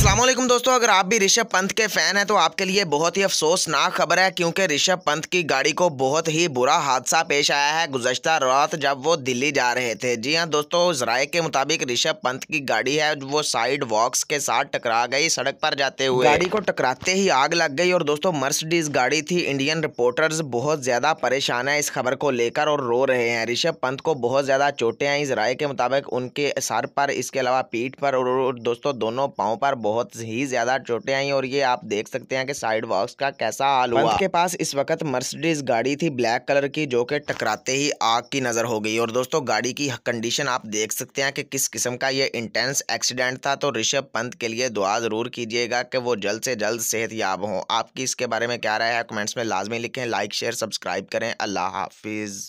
असलम दोस्तों अगर आप भी ऋषभ पंत के फ़ैन हैं तो आपके लिए बहुत ही अफसोसनाक खबर है क्योंकि ऋषभ पंत की गाड़ी को बहुत ही बुरा हादसा पेश आया है गुजशत रात जब वो दिल्ली जा रहे थे जी हां दोस्तों जराए के मुताबिक ऋषभ पंत की गाड़ी है वो साइड वॉक्स के साथ टकरा गई सड़क पर जाते हुए गाड़ी को टकराते ही आग लग गई और दोस्तों मर्सडीज गाड़ी थी इंडियन रिपोर्टर्स बहुत ज़्यादा परेशान है इस खबर को लेकर और रो रहे हैं ऋषभ पंत को बहुत ज़्यादा चोटें हैं राय के मुताबिक उनके सर पर इसके अलावा पीठ पर और दोस्तों दोनों पाँव पर बहुत ही ज़्यादा चोटें आई और ये आप देख सकते हैं कि साइड वॉक्स का कैसा हाल हुआ के पास इस वक्त मर्सिडीज गाड़ी थी ब्लैक कलर की जो कि टकराते ही आग की नज़र हो गई और दोस्तों गाड़ी की कंडीशन आप देख सकते हैं कि किस किस्म का ये इंटेंस एक्सीडेंट था तो ऋषभ पंत के लिए दुआ ज़रूर कीजिएगा कि वो जल्द से जल्द सेहत याब हों आपकी इसके बारे में क्या राय है कमेंट्स में लाजमी लिखें लाइक शेयर सब्सक्राइब करें अल्लाह हाफिज़